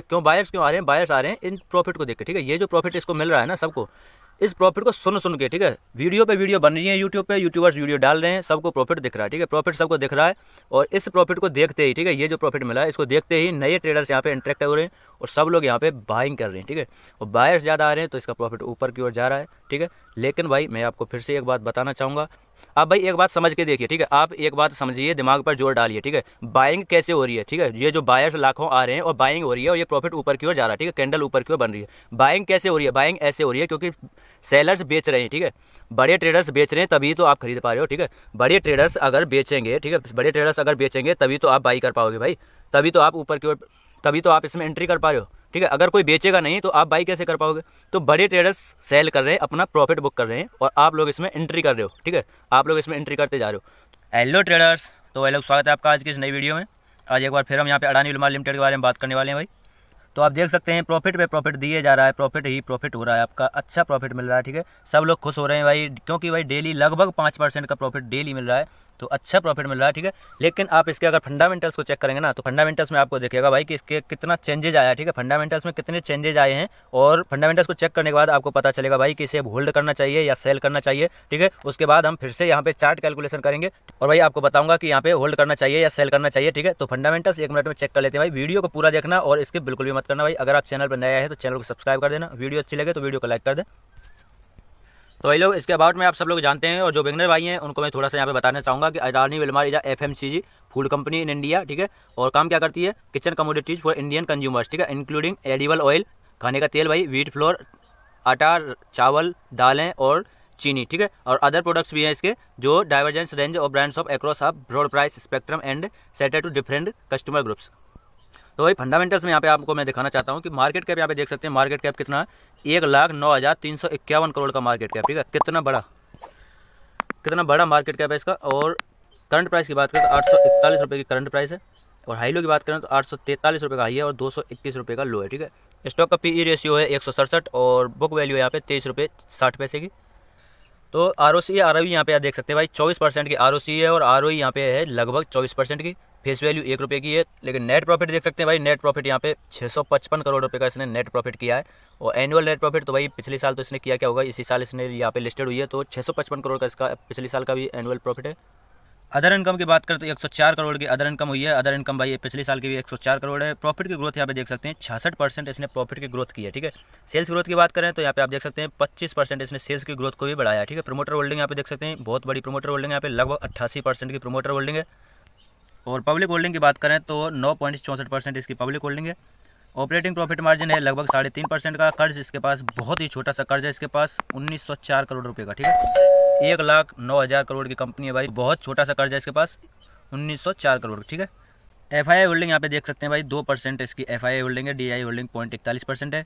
क्यों बायर्स क्यों आ रहे हैं बायर्स आ रहे हैं इन प्रॉफिट को देख के ठीक है ये जो प्रॉफिट इसको मिल रहा है ना सबको इस प्रॉफिट को सुन सुन के ठीक है वीडियो पे वीडियो बन रही है यूट्यूब पे यूट्यूबर्स वीडियो डाल रहे हैं सबको प्रॉफिट दिख रहा है ठीक है प्रॉफिट सबको दिख रहा है और इस प्रॉफिट को देखते ही ठीक है ये जो प्रॉफिट मिला है इसको देखते ही नए ट्रेडर्स यहाँ पे इंट्रैक्ट हो रहे हैं और सब लोग यहाँ पे बाइंग कर रहे हैं ठीक है और बायर्स ज़्यादा आ रहे हैं तो इसका प्रॉफिट ऊपर की ओर जा रहा है ठीक है लेकिन भाई मैं आपको फिर से एक बात बताना चाहूँगा आप भाई एक बात समझ के देखिए ठीक है आप एक बात समझिए दिमाग पर जोर डालिए ठीक है बाइंग कैसे हो रही है ठीक है ये जो बायर्स लाखों आ रहे हैं और बाइंग हो रही है और ये प्रॉफिट ऊपर की ओर जा रहा है ठीक है कैंडल ऊपर की ओर बन रही है बाइंग कैसे हो रही है बाइंग ऐसे हो रही है क्योंकि सेलर्स बेच रहे हैं ठीक है बड़े ट्रेडर्स बेच रहे हैं तभी तो आप खरीद पा रहे हो ठीक है बड़े ट्रेडर्स अगर बेचेंगे ठीक है बड़े ट्रेडर्स अगर बेचेंगे तभी तो आप बाई कर पाओगे भाई तभी तो आप ऊपर की ओर तभी तो आप इसमें एंट्री कर पा रहे हो ठीक है अगर कोई बेचेगा नहीं तो आप बाई कैसे कर पाओगे तो बड़े ट्रेडर्स सेल कर रहे हैं अपना प्रॉफिट बुक कर रहे हैं और आप लोग इसमें एंट्री कर रहे हो ठीक है आप लोग इसमें एंट्री करते जा रहे हो हेलो ट्रेडर्स तो भाई लोग स्वागत है आपका आज की इस नई वीडियो में आज एक बार फिर हम यहाँ पे अडानी विमान लिमिटेड के बारे में बात करने वाले हैं भाई तो आप देख सकते हैं प्रॉफिट पे प्रॉफिट दिए जा रहा है प्रॉफिट ही प्रॉफिट हो रहा है आपका अच्छा प्रॉफिट मिल रहा है ठीक है सब लोग खुश हो रहे हैं भाई क्योंकि भाई डेली लगभग पाँच परसेंट का प्रॉफिट डेली मिल रहा है तो अच्छा प्रॉफिट मिल रहा है ठीक है लेकिन आप इसके अगर फंडामेंटल्स को चेक करेंगे ना तो फंडामेंटल्स में आपको देखिएगा भाई कि इसके कितना चेंजेज आया ठीक है फंडामेंटल्स में कितने चेंजेज आए हैं और फंडामेंटल्स को चेक करने के बाद आपको पता चलेगा भाई कि इसे होल्ड करना चाहिए या सेल करना चाहिए ठीक है उसके बाद हम फिर से यहाँ पे चार्ट कैलकुलेशन करेंगे और भाई आपको बताऊंगा कि यहाँ पे होल्ड करना चाहिए या सेल करना चाहिए ठीक है तो फंडामेंटल्स एक मिनट में चेक कर लेते हैं भाई वीडियो को पूरा देखना और इसके बिल्कुल भी मत करना भाई अगर आप चैनल पर नया है तो चैनल को सब्सक्राइब कर देना वीडियो अच्छी लगे तो वीडियो को लाइक कर दें तो भाई लोग इसके अबाउट में आप सब लोग जानते हैं और जो बिगनर भाई हैं उनको मैं थोड़ा सा यहाँ पे बताना चाहूँगा कि Adani Wilmar is a F food company in India ठीक है और काम क्या करती है kitchen commodities for Indian consumers ठीक है इंक्लूडिंग एडिबल ऑयल खाने का तेल भाई व्हीट फ्लोर आटा चावल दालें और चीनी ठीक है और अदर प्रोडक्ट्स भी हैं इसके जो डाइवर्जेंस रेंज और brands of across of broad price spectrum and seated to different customer groups तो वही फंडामेंटल्स में यहाँ पे आपको मैं दिखाना चाहता हूँ कि मार्केट कैप यहाँ पे देख सकते हैं मार्केट कैप कितना है एक लाख नौ हज़ार तीन सौ इक्यावन करोड़ का मार्केट कैप ठीक है कितना बड़ा कितना बड़ा मार्केट कैप है इसका और करंट प्राइस की बात करें तो आठ सौ इकतालीस रुपये की करंट प्राइस है और हाई लो की बात करें तो आठ सौ तैंतालीस रुपये का हाई है और दो सौ इक्कीस रुपये का लो है ठीक है स्टॉक का पी ई रेशियो है एक सौ सड़सठ और बुक वैल्यू यहाँ पे तेईस रुपये साठ पैसे की तो R O C R O यहाँ पे आप देख सकते हैं भाई चौबीस परसेंट की आर ओ सी है और आर ओ e यहाँ पे है लगभग चौबीस परसेंट की फेस वैल्यू एक रुपये की है लेकिन नेट प्रॉफिट देख सकते हैं भाई नेट प्रॉफिट यहाँ पे सौ पचपन करोड़ रुपये का इसने नेट प्रॉफिट किया है और एनुअल नेट प्रॉफिट तो भाई पिछले साल तो इसने किया क्या होगा इसी साल इसने यहाँ पे लिस्टेड हुई है तो छः सौ पचपन करोड़ का इसका पिछले साल का भी एनुअल प्रॉफिट है अदर इनकम की बात करें तो 104 करोड़ की अदर इनकम हुई है अदर इनकम भाई पिछले साल की भी 104 करोड़ है प्रॉफिट की ग्रोथ यहाँ पे देख सकते हैं छियासठ परसेंट इसने प्रॉफिट की ग्रोथ की है ठीक है सेल्स ग्रोथ की बात करें तो यहाँ पे आप देख सकते हैं पच्चीस परसेंट इसने सेल्स की ग्रोथ को भी बढ़ाया ठीक है प्रोमोटर होल्डिंग यहाँ पे देख सकते हैं बहुत बड़ी प्रोमोटर होल्डिंग यहाँ पे लगभग अट्ठासी की प्रोमोटर होल्डिंग है और पब्लिक होल्डिंग की बात करें तो नौ इसकी पब्लिक होल्डिंग है ऑपरेटिंग प्रॉफिट मार्जिन है लगभग साढ़े तीन परसेंट का कर्ज इसके पास बहुत ही छोटा सा कर्ज है इसके पास उन्नीस सौ चार करोड़ रुपए का ठीक है एक लाख नौ हज़ार करोड़ की कंपनी है भाई बहुत छोटा सा कर्ज है इसके पास उन्नीस सौ चार करोड़ ठीक है एफ आई होल्डिंग यहाँ पे देख सकते हैं भाई दो परसेंट इसकी एफ आई होल्डिंग है डी आई होल्डिंग पॉइंट इकतालीस परसेंट है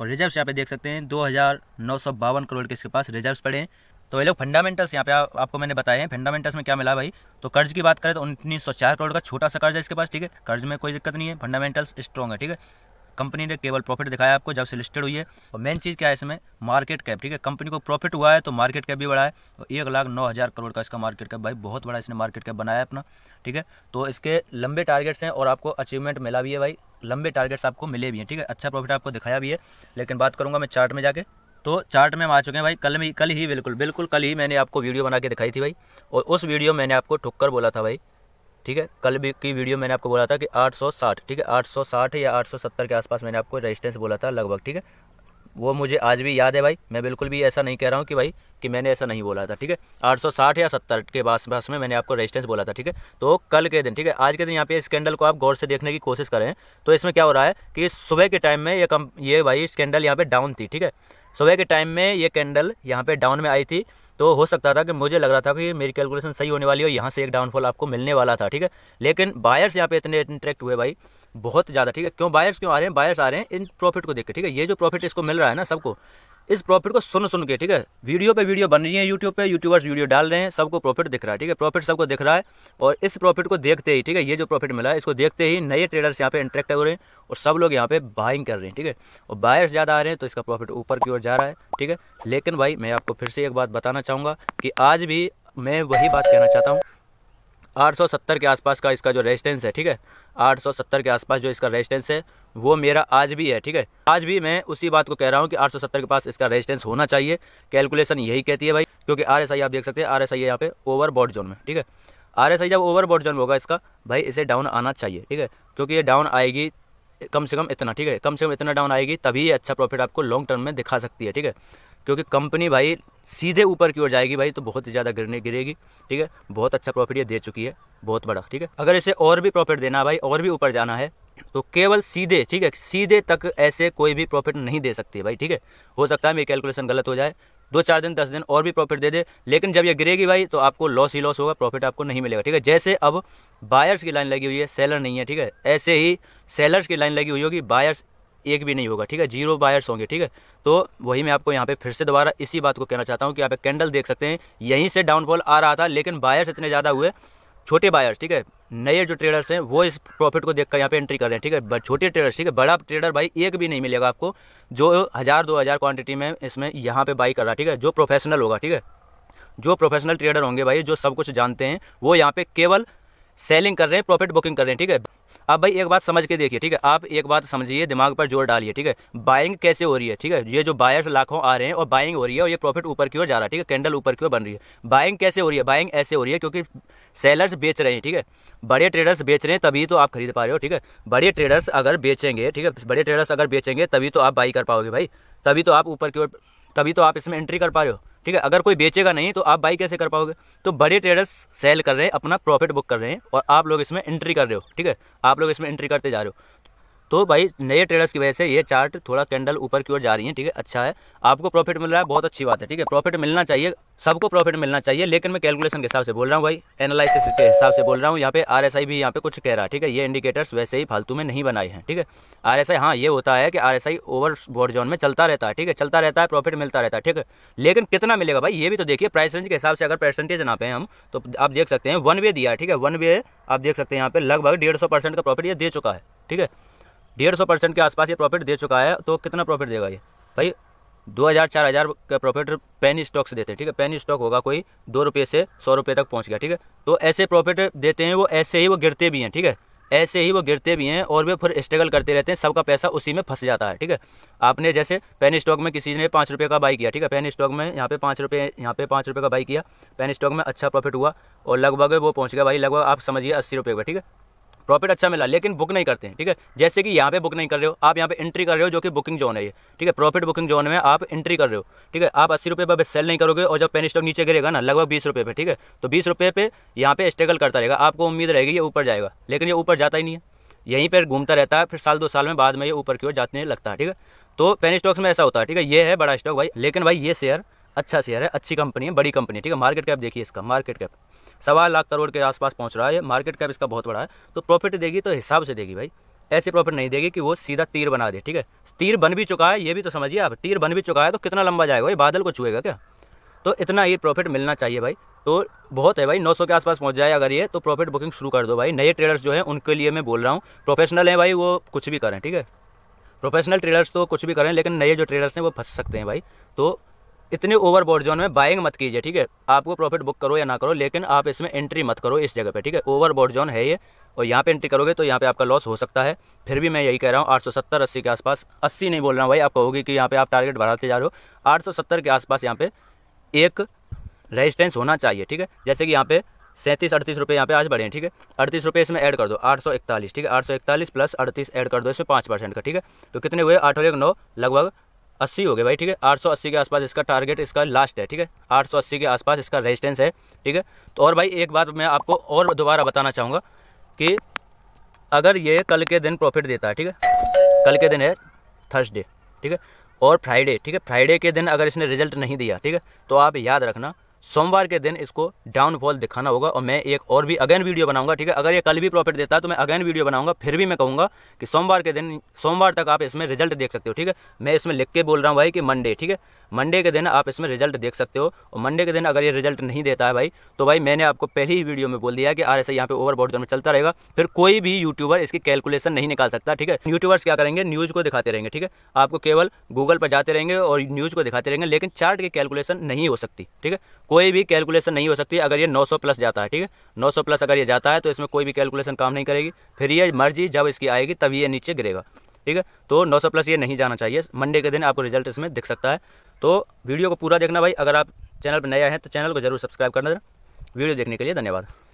और रिजर्व यहाँ पे देख सकते हैं दो हज़ार नौ सौ बावन करोड़ के इसके पास रिजर्व पड़े हैं तो ये लोग फंडामेंटल्स यहाँ पे आ, आपको मैंने बताया है फंडामेंटल्स में क्या मिला भाई तो कर्ज की बात करें तो उन्नीस सौ चार करोड़ का छोटा सा कर्ज है इसके पास ठीक है कर्ज में कोई दिक्कत नहीं है फंडामेंटल्स स्ट्रॉन्ग है ठीक है कंपनी ने केवल प्रॉफिट दिखाया आपको जब से लिस्टेड हुई है और मेन चीज़ क्या है इसमें मार्केट कैप ठीक है कंपनी को प्रॉफिट हुआ है तो मार्केट कैप भी बढ़ा है और एक लाख नौ हज़ार करोड़ का इसका मार्केट कैप भाई बहुत बड़ा इसने मार्केट कैप बनाया अपना ठीक है तो इसके लंबे टारगेट्स हैं और आपको अचीवमेंट मिला भी है भाई लंबे टारगेट्स आपको मिले भी हैं ठीक है अच्छा प्रॉफिट आपको दिखाया भी है लेकिन बात करूँगा मैं चार्ट में जाके तो चार्ट में हम आ चुके हैं भाई कल में कल ही बिल्कुल बिल्कुल कल ही मैंने आपको वीडियो बना के दिखाई थी भाई और उस वीडियो मैंने आपको कर बोला था भाई ठीक है कल भी की वीडियो मैंने आपको बोला था कि 860 ठीक है 860 या 870 के आसपास मैंने आपको रेजिस्टेंस बोला था लगभग ठीक है वो मुझे आज भी याद है भाई मैं बिल्कुल भी ऐसा नहीं कह रहा हूँ कि भाई कि मैंने ऐसा नहीं बोला था ठीक है 860 या 70 के पास पास में मैंने आपको रेजिस्टेंस बोला था ठीक है तो कल के दिन ठीक है आज के दिन यहाँ पे स्कैंडल को आप गौर से देखने की कोशिश करें तो इसमें क्या हो रहा है कि सुबह के टाइम में ये कम ये भाई स्कैंडल यहाँ पे डाउन थी ठीक है सुबह के टाइम में ये कैंडल यहाँ पे डाउन में आई थी तो हो सकता था कि मुझे लग रहा था कि मेरी कैलकुलेशन सही होने वाली है हो, यहाँ से एक डाउनफॉल आपको मिलने वाला था ठीक है लेकिन बायर्स यहाँ पे इतने इंट्रैक्ट हुए भाई बहुत ज़्यादा ठीक है क्यों बायर्स क्यों आ रहे हैं बायर्स आ रहे हैं इन प्रॉफिट को देख के ठीक है ये जो प्रॉफिट इसको मिल रहा है ना सबको इस प्रॉफिट को सुन सुन के ठीक है वीडियो पे वीडियो बन रही है यूट्यूब पे यूट्यूबर्स वीडियो डाल रहे हैं सबको प्रॉफिट दिख रहा है ठीक है प्रॉफिट सबको दिख रहा है और इस प्रॉफिट को देखते ही ठीक है ये जो प्रॉफिट मिला है इसको देखते ही नए ट्रेडर्स यहाँ पे इंट्रैक्ट हो रहे हैं और सब लोग यहाँ पे बाइंग कर रहे हैं ठीक है और बायर्स ज़्यादा आ रहे हैं तो इसका प्रॉफिट ऊपर की ओर जा रहा है ठीक है लेकिन भाई मैं आपको फिर से एक बात बताना चाहूँगा कि आज भी मैं वही बात कहना चाहता हूँ आठ के आसपास का इसका जो रेजिस्टेंस है ठीक है 870 के आसपास जो इसका रेजिस्टेंस है वो मेरा आज भी है ठीक है आज भी मैं उसी बात को कह रहा हूँ कि 870 के पास इसका रेजिस्टेंस होना चाहिए कैलकुलेशन यही कहती है भाई क्योंकि आर आप देख सकते हैं आर एस आई यहाँ पे ओवर बोर्ड जोन में ठीक है आर जब ओवर बोर्ड जोन होगा इसका भाई इसे डाउन आना चाहिए ठीक है क्योंकि ये डाउन आएगी कम से कम इतना ठीक है कम से कम इतना डाउन आएगी तभी अच्छा प्रॉफिट आपको लॉन्ग टर्म में दिखा सकती है ठीक है क्योंकि कंपनी भाई सीधे ऊपर की ओर जाएगी भाई तो बहुत ज़्यादा गिरने गिरेगी ठीक है बहुत अच्छा प्रॉफिट ये दे चुकी है बहुत बड़ा ठीक है अगर इसे और भी प्रॉफिट देना है भाई और भी ऊपर जाना है तो केवल सीधे ठीक है सीधे तक ऐसे कोई भी प्रॉफिट नहीं दे सकती भाई ठीक है हो सकता है मेरी कैलकुलेशन गलत हो जाए दो चार दिन दस दिन और भी प्रॉफिट दे दे लेकिन जब ये गिरेगी भाई तो आपको लॉस ही लॉस होगा प्रॉफिट आपको नहीं मिलेगा ठीक है जैसे अब बायर्स की लाइन लगी हुई है सेलर नहीं है ठीक है ऐसे ही सेलर्स की लाइन लगी हुई होगी बायर्स एक भी नहीं होगा ठीक है जीरो बायर्स होंगे ठीक है तो वही मैं आपको यहाँ पे फिर से दोबारा इसी बात को कहना चाहता हूँ कि आप एक कैंडल देख सकते हैं यहीं से डाउनफॉल आ रहा था लेकिन बायर्स इतने ज़्यादा हुए छोटे बायर्स ठीक है नए जो ट्रेडर्स हैं वो इस प्रॉफिट को देखकर यहाँ पे एंट्री कर रहे हैं ठीक है छोटे ट्रेडर्स ठीक है बड़ा ट्रेडर भाई एक भी नहीं मिलेगा आपको जो हज़ार दो हज़ार क्वान्टिटी में इसमें यहाँ पे बाई कर रहा है ठीक है जो प्रोफेशनल होगा ठीक है जो प्रोफेशनल ट्रेडर होंगे भाई जो सब कुछ जानते हैं वो यहाँ पे केवल सेलिंग कर रहे हैं प्रॉफिट बुकिंग कर रहे हैं ठीक है अब भाई एक बात समझ के देखिए ठीक है आप एक बात समझिए दिमाग पर जोर डालिए ठीक है बाइंग कैसे हो रही है ठीक है ये जो बायर्स लाखों आ रहे हैं और बाइंग हो रही है और ये प्रॉफिट ऊपर की ओर जा रहा है ठीक है कैंडल ऊपर की ओर बन रही है बाइंग कैसे हो रही है बाइंग ऐसे हो रही है क्योंकि सेलर्स बेच रहे हैं ठीक है बड़े ट्रेडर्स बेच रहे हैं तभी तो आप खरीद पा रहे हो ठीक है बड़े ट्रेडर्स अगर बेचेंगे ठीक है बड़े ट्रेडर्स अगर बेचेंगे तभी तो आप बाई कर पाओगे भाई तभी तो आप ऊपर की ओर तभी तो आप इसमें एंट्री कर पा रहे हो ठीक है अगर कोई बेचेगा नहीं तो आप बाई कैसे कर पाओगे तो बड़े ट्रेडर्स सेल कर रहे हैं अपना प्रॉफिट बुक कर रहे हैं और आप लोग इसमें एंट्री कर रहे हो ठीक है आप लोग इसमें एंट्री करते जा रहे हो तो भाई नए ट्रेडर्स की वजह से ये चार्ट थोड़ा कैंडल ऊपर की ओर जा रही है ठीक है अच्छा है आपको प्रॉफिट मिल रहा है बहुत अच्छी बात है ठीक है प्रॉफिट मिलना चाहिए सबको प्रॉफिट मिलना चाहिए लेकिन मैं कैलकुलेशन के हिसाब से बोल रहा हूँ भाई एनालिसिस के हिसाब से बोल रहा हूँ यहाँ पे आर भी यहाँ पे कुछ कह रहा है ठीक है ये इंडिकेटर्स वैसे ही फालतू में नहीं बनाए हैं ठीक है आर हाँ ये होता है कि आर ओवर बोर्ड जोन में चलता रहता है ठीक है चलता रहता है प्रॉफिट मिलता रहता है ठीक है लेकिन कितना मिलेगा भाई ये भी तो देखिए प्राइस रेंज के हिसाब से अगर परसेंटेज ना पे हम तो आप देख सकते हैं वन वे दिया ठीक है वन वे आप देख सकते हैं यहाँ पे लगभग डेढ़ का प्रॉफिट ये दे चुका है ठीक है डेढ़ सौ परसेंट के आसपास ये प्रॉफिट दे चुका है तो कितना प्रॉफिट देगा ये भाई दो हज़ार चार हज़ार का प्रॉफिट पेन स्टॉक से देते हैं ठीक है पेन स्टॉक होगा कोई दो रुपये से सौ रुपये तक पहुंच गया ठीक है तो ऐसे प्रॉफिट देते हैं वो ऐसे ही वो गिरते भी हैं ठीक है ऐसे ही वो गिरते भी हैं और वे फिर स्ट्रगल करते रहते हैं सबका पैसा उसी में फंस जाता है ठीक है आपने जैसे पेन स्टॉक में किसी ने पाँच रुपये का बाई किया ठीक है पेन स्टॉक में यहाँ पे पाँच रुपये यहाँ पे पाँच रुपये का बाई किया पेन स्टॉक में अच्छा प्रॉफिट हुआ और लगभग वो पहुँच गया भाई लगभग आप समझिए अस्सी रुपये का ठीक है प्रॉफिट अच्छा मिला लेकिन बुक नहीं करते हैं ठीक है जैसे कि यहाँ पे बुक नहीं कर रहे हो आप यहाँ पे एंट्री कर रहे हो जो कि बुकिंग जोन है ये ठीक है प्रॉफिट बुकिंग जोन में आप एंट्री कर रहे हो ठीक है आप अस्सी रुपये पर सेल नहीं करोगे और जब पेन स्टॉक नीचे गिरेगा ना लगभग बीस रुपये पर ठीक है तो बीस रुपये पर यहाँ पे स्ट्रगल करता रहेगा आपको उम्मीद रहेगी ये ऊपर जाएगा लेकिन ये ऊपर जाता ही नहीं है यहीं पर घूमता रहता है फिर साल दो साल में बाद में ये ऊपर की ओर जाने लगता है ठीक है तो पेन स्टॉक्स में ऐसा होता है ठीक है ये है बड़ा स्टॉक भाई लेकिन भाई ये शेयर अच्छा शेयर है अच्छी कंपनी है बड़ी कंपनी है ठीक है मार्केट कैप देखिए इसका मार्केट कैप सवा लाख करोड़ के आसपास पहुंच रहा है मार्केट कैप इसका बहुत बड़ा है तो प्रॉफिट देगी तो हिसाब से देगी भाई ऐसे प्रॉफिट नहीं देगी कि वो सीधा तीर बना दे ठीक है तीर बन भी चुका है ये भी तो समझिए आप तीर बन भी चुका है तो कितना लंबा जाएगा ये बादल को छुएगा क्या तो इतना ही प्रॉफिट मिलना चाहिए भाई तो बहुत है भाई 900 के आसपास पहुंच जाए अगर ये तो प्रॉफिट बुकिंग शुरू कर दो भाई नए ट्रेडर्स जो हैं उनके लिए मैं बोल रहा हूँ प्रोफेशनल हैं भाई वो कुछ भी करें ठीक है प्रोफेशनल ट्रेडर्स तो कुछ भी करें लेकिन नए जो ट्रेडर्स हैं वो फंस सकते हैं भाई तो इतने ओवरबोर्ड जोन में बाइंग मत कीजिए ठीक है आपको प्रॉफिट बुक करो या ना करो लेकिन आप इसमें एंट्री मत करो इस जगह पे ठीक है ओवरबोर्ड जोन है ये और यहाँ पे एंट्री करोगे तो यहाँ पे आपका लॉस हो सकता है फिर भी मैं यही कह रहा हूँ 870 सौ के आसपास 80 नहीं बोल रहा हूँ भाई आप कहोगे कि यहाँ पे आप टारगेट बढ़ाते जा रहे हो 870 के आसपास यहाँ पे एक रेजिस्टेंस होना चाहिए ठीक है जैसे कि यहाँ पे सैंतीस अड़तीस रुपये यहाँ पे आज बढ़े ठीक है अड़तीस रुपये इसमें ऐड कर दो आठ सौ इकतालीस ठीक है आठ सौ इकतालीस प्लस अड़तीस ऐड कर दो इसमें पाँच परसेंट का ठीक है तो कितने हुए आठ और एक नौ लगभग अस्सी हो गए भाई ठीक है आठ सौ अस्सी के आसपास इसका टारगेट इसका लास्ट है ठीक है आठ सौ अस्सी के आसपास इसका रेजिस्टेंस है ठीक है तो और भाई एक बात मैं आपको और दोबारा बताना चाहूँगा कि अगर ये कल के दिन प्रॉफिट देता है ठीक है कल के दिन है थर्सडे ठीक है और फ्राइडे ठीक है फ्राइडे के दिन अगर इसने रिजल्ट नहीं दिया ठीक है तो आप याद रखना सोमवार के दिन इसको डाउनफॉल दिखाना होगा और मैं एक और भी अगेन वीडियो बनाऊंगा ठीक है अगर ये कल भी प्रॉफिट देता है तो मैं अगेन वीडियो बनाऊंगा फिर भी मैं कहूँगा कि सोमवार के दिन सोमवार तक आप इसमें रिजल्ट देख सकते हो ठीक है मैं इसमें लिख के बोल रहा हूँ भाई कि मंडे ठीक है मंडे के दिन आप इसमें रिजल्ट देख सकते हो और मंडे के दिन अगर ये रिजल्ट नहीं देता है भाई तो भाई मैंने आपको पहली ही वीडियो में बोल दिया कि आर एस यहाँ पे ओवर बोर्ड में चलता रहेगा फिर कोई भी यूट्यूबर इसकी कैलकुलेशन नहीं निकाल सकता ठीक है यूट्यूबर्स क्या करेंगे न्यूज़ को दिखाते रहेंगे ठीक है आपको केवल गूगल पर जाते रहेंगे और न्यूज़ को दिखाते रहेंगे लेकिन चार्ट की कैलकुलेशन नहीं हो सकती ठीक है कोई भी कैलकुलेशन नहीं हो सकती अगर ये 900 प्लस जाता है ठीक है 900 प्लस अगर ये जाता है तो इसमें कोई भी कैलकुलेशन काम नहीं करेगी फिर ये मर्जी जब इसकी आएगी तभी ये नीचे गिरेगा ठीक है तो 900 प्लस ये नहीं जाना चाहिए मंडे के दिन आपको रिजल्ट इसमें दिख सकता है तो वीडियो को पूरा देखना भाई अगर आप चैनल पर नया है तो चैनल को जरूर सब्सक्राइब करना वीडियो देखने के लिए धन्यवाद